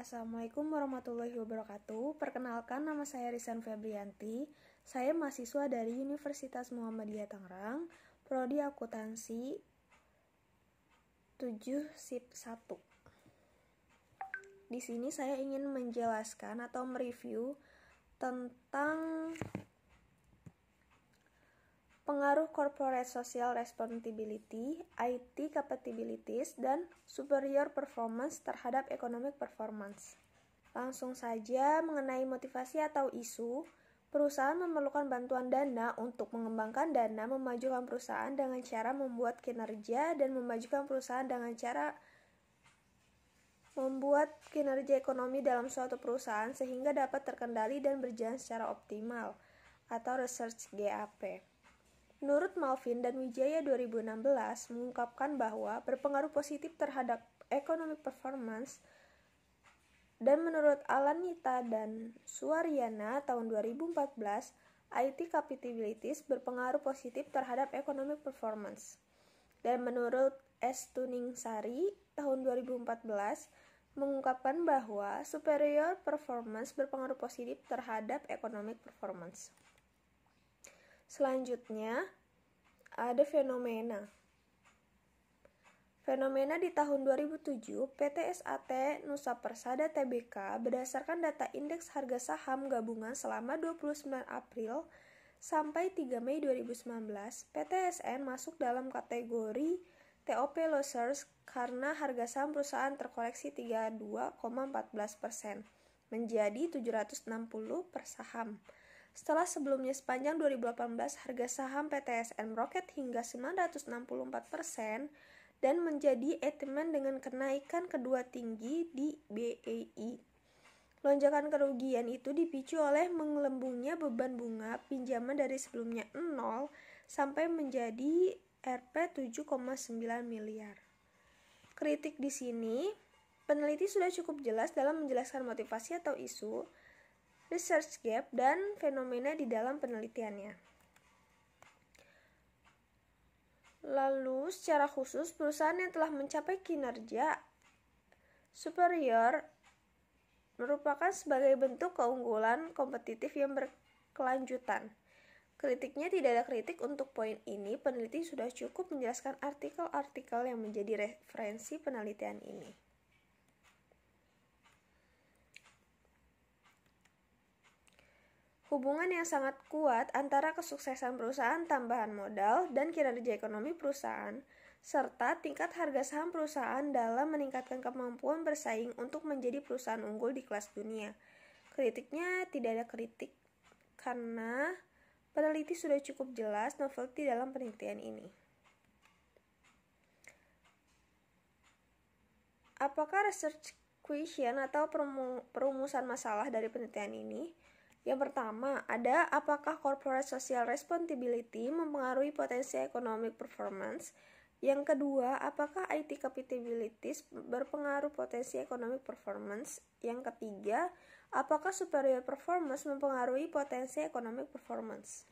Assalamualaikum warahmatullahi wabarakatuh. Perkenalkan nama saya Risan Febrianti. Saya mahasiswa dari Universitas Muhammadiyah Tangerang, prodi akuntansi 7 SIP 1. Di sini saya ingin menjelaskan atau mereview tentang pengaruh corporate social responsibility, IT capabilities, dan superior performance terhadap economic performance. Langsung saja mengenai motivasi atau isu, perusahaan memerlukan bantuan dana untuk mengembangkan dana memajukan perusahaan dengan cara membuat kinerja dan memajukan perusahaan dengan cara membuat kinerja ekonomi dalam suatu perusahaan sehingga dapat terkendali dan berjalan secara optimal atau research GAP. Menurut Malvin dan Wijaya 2016 mengungkapkan bahwa berpengaruh positif terhadap economic performance dan menurut Alanita dan Suaryana tahun 2014, IT capabilities berpengaruh positif terhadap economic performance. Dan menurut S. Tuning Sari tahun 2014 mengungkapkan bahwa superior performance berpengaruh positif terhadap economic performance. Selanjutnya, ada fenomena. Fenomena di tahun 2007, PT SAT Nusa Persada Tbk berdasarkan data indeks harga saham gabungan selama 29 April sampai 3 Mei 2019, PTSN masuk dalam kategori TOP Losers karena harga saham perusahaan terkoreksi 32,14% menjadi 760 per saham setelah sebelumnya sepanjang 2018 harga saham PTSN meroket hingga 964 dan menjadi etemen dengan kenaikan kedua tinggi di BEI. Lonjakan kerugian itu dipicu oleh mengelembungnya beban bunga pinjaman dari sebelumnya 0 sampai menjadi Rp 7,9 miliar. Kritik di sini, peneliti sudah cukup jelas dalam menjelaskan motivasi atau isu, research gap, dan fenomena di dalam penelitiannya. Lalu, secara khusus, perusahaan yang telah mencapai kinerja superior merupakan sebagai bentuk keunggulan kompetitif yang berkelanjutan. Kritiknya tidak ada kritik untuk poin ini, peneliti sudah cukup menjelaskan artikel-artikel yang menjadi referensi penelitian ini. hubungan yang sangat kuat antara kesuksesan perusahaan tambahan modal dan kinerja ekonomi perusahaan, serta tingkat harga saham perusahaan dalam meningkatkan kemampuan bersaing untuk menjadi perusahaan unggul di kelas dunia. Kritiknya tidak ada kritik, karena peneliti sudah cukup jelas novelty dalam penelitian ini. Apakah research question atau perumusan masalah dari penelitian ini? Yang pertama, ada apakah corporate social responsibility mempengaruhi potensi economic performance? Yang kedua, apakah IT capabilities berpengaruh potensi economic performance? Yang ketiga, apakah superior performance mempengaruhi potensi economic performance?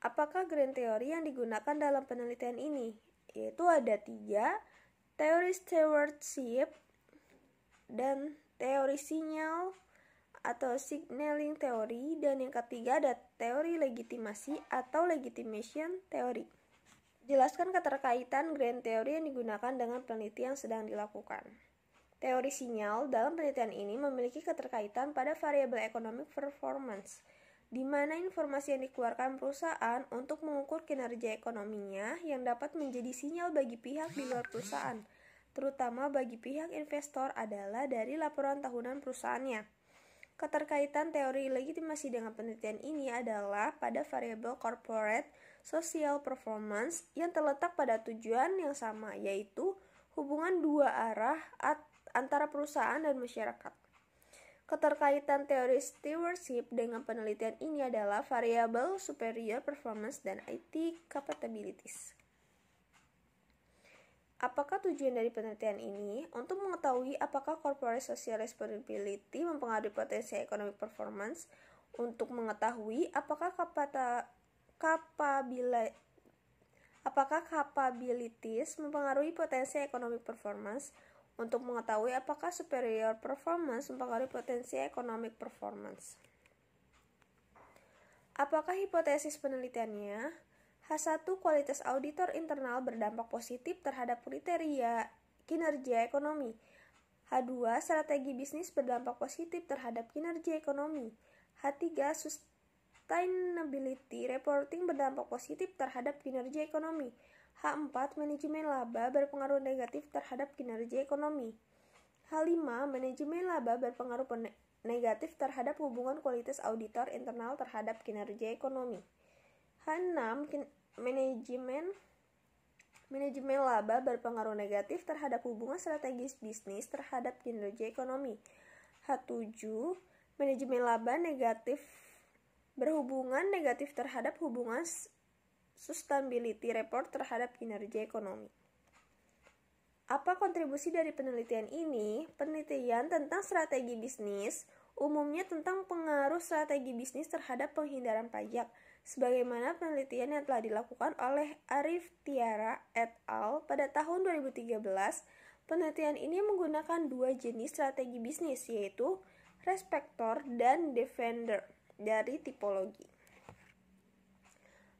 Apakah grand theory yang digunakan dalam penelitian ini? Yaitu ada tiga, teori stewardship dan teori sinyal atau signaling teori dan yang ketiga ada teori legitimasi atau legitimation teori Jelaskan keterkaitan grand teori yang digunakan dengan penelitian yang sedang dilakukan. Teori sinyal dalam penelitian ini memiliki keterkaitan pada variabel economic performance, di mana informasi yang dikeluarkan perusahaan untuk mengukur kinerja ekonominya yang dapat menjadi sinyal bagi pihak di luar perusahaan, terutama bagi pihak investor adalah dari laporan tahunan perusahaannya. Keterkaitan teori legitimasi dengan penelitian ini adalah pada variabel corporate social performance yang terletak pada tujuan yang sama, yaitu hubungan dua arah antara perusahaan dan masyarakat. Keterkaitan teori stewardship dengan penelitian ini adalah variabel superior performance dan IT capabilities. Apakah tujuan dari penelitian ini untuk mengetahui apakah corporate social responsibility mempengaruhi potensi ekonomi performance untuk mengetahui apakah kapata, kapabila, apakah capabilities mempengaruhi potensi ekonomi performance untuk mengetahui apakah superior performance mempengaruhi potensi ekonomi performance. Apakah hipotesis penelitiannya? H1 kualitas auditor internal berdampak positif terhadap kriteria kinerja ekonomi. H2 strategi bisnis berdampak positif terhadap kinerja ekonomi. H3 sustainability reporting berdampak positif terhadap kinerja ekonomi. H4 manajemen laba berpengaruh negatif terhadap kinerja ekonomi. H5 manajemen laba berpengaruh negatif terhadap hubungan kualitas auditor internal terhadap kinerja ekonomi. H6 manajemen manajemen laba berpengaruh negatif terhadap hubungan strategis bisnis terhadap kinerja ekonomi. H7. Manajemen laba negatif berhubungan negatif terhadap hubungan sustainability report terhadap kinerja ekonomi. Apa kontribusi dari penelitian ini? Penelitian tentang strategi bisnis umumnya tentang pengaruh strategi bisnis terhadap penghindaran pajak sebagaimana penelitian yang telah dilakukan oleh Arif Tiara et al. pada tahun 2013, penelitian ini menggunakan dua jenis strategi bisnis yaitu respector dan defender dari tipologi.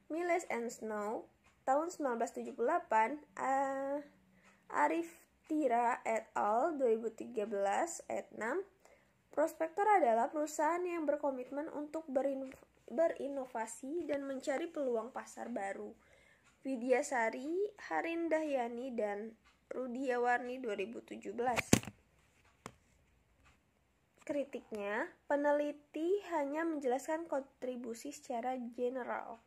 Miles and Snow tahun 1978, uh, eh, Arif Tira et al. 2013 et 6 prospector adalah perusahaan yang berkomitmen untuk berinvestasi berinovasi dan mencari peluang pasar baru. Widya Sari, Harin Dahyani, dan Rudia Warni 2017. Kritiknya, peneliti hanya menjelaskan kontribusi secara general.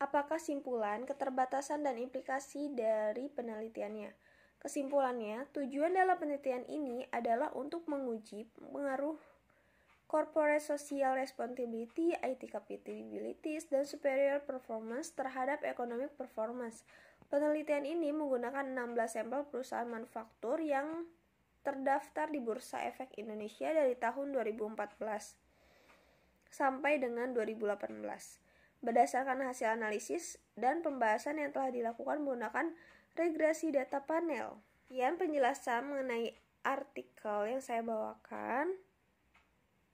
Apakah simpulan, keterbatasan, dan implikasi dari penelitiannya? Kesimpulannya, tujuan dalam penelitian ini adalah untuk menguji pengaruh corporate social responsibility, IT capabilities, dan superior performance terhadap economic performance. Penelitian ini menggunakan 16 sampel perusahaan manufaktur yang terdaftar di Bursa Efek Indonesia dari tahun 2014 sampai dengan 2018. Berdasarkan hasil analisis dan pembahasan yang telah dilakukan menggunakan regresi data panel. Yang penjelasan mengenai artikel yang saya bawakan